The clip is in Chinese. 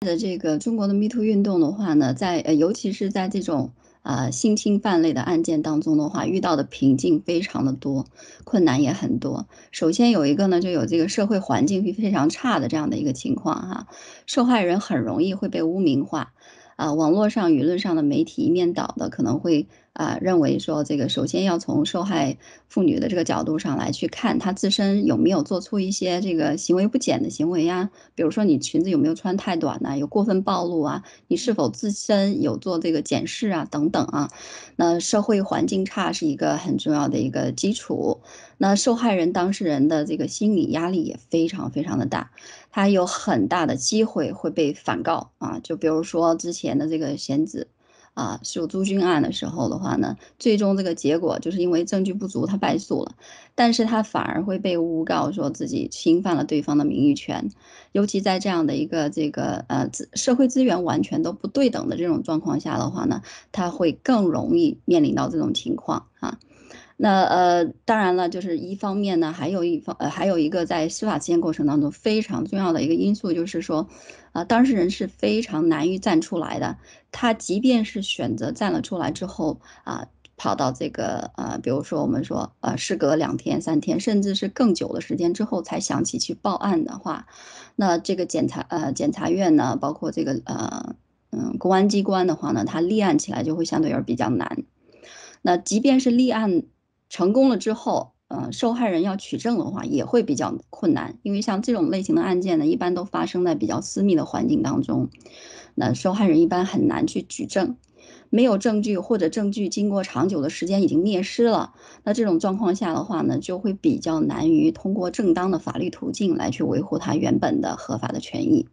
的这个中国的 Me Too 运动的话呢，在呃，尤其是在这种呃性侵犯类的案件当中的话，遇到的瓶颈非常的多，困难也很多。首先有一个呢，就有这个社会环境非常差的这样的一个情况哈，受害人很容易会被污名化，啊，网络上、舆论上的媒体一面倒的可能会。啊，认为说这个首先要从受害妇女的这个角度上来去看，她自身有没有做出一些这个行为不检的行为呀？比如说你裙子有没有穿太短呢？有过分暴露啊？你是否自身有做这个检视啊？等等啊？那社会环境差是一个很重要的一个基础。那受害人当事人的这个心理压力也非常非常的大，他有很大的机会会被反告啊。就比如说之前的这个贤子。啊，诉朱军案的时候的话呢，最终这个结果就是因为证据不足，他败诉了，但是他反而会被诬告说自己侵犯了对方的名誉权，尤其在这样的一个这个呃资社会资源完全都不对等的这种状况下的话呢，他会更容易面临到这种情况啊。那呃，当然了，就是一方面呢，还有一方呃，还有一个在司法实践过程当中非常重要的一个因素，就是说，啊，当事人是非常难于站出来的。他即便是选择站了出来之后啊，跑到这个呃，比如说我们说呃，事隔两天、三天，甚至是更久的时间之后才想起去报案的话，那这个检察呃，检察院呢，包括这个呃，嗯，公安机关的话呢，他立案起来就会相对而言比较难。那即便是立案，成功了之后，呃，受害人要取证的话也会比较困难，因为像这种类型的案件呢，一般都发生在比较私密的环境当中，那受害人一般很难去举证，没有证据或者证据经过长久的时间已经灭失了，那这种状况下的话呢，就会比较难于通过正当的法律途径来去维护他原本的合法的权益。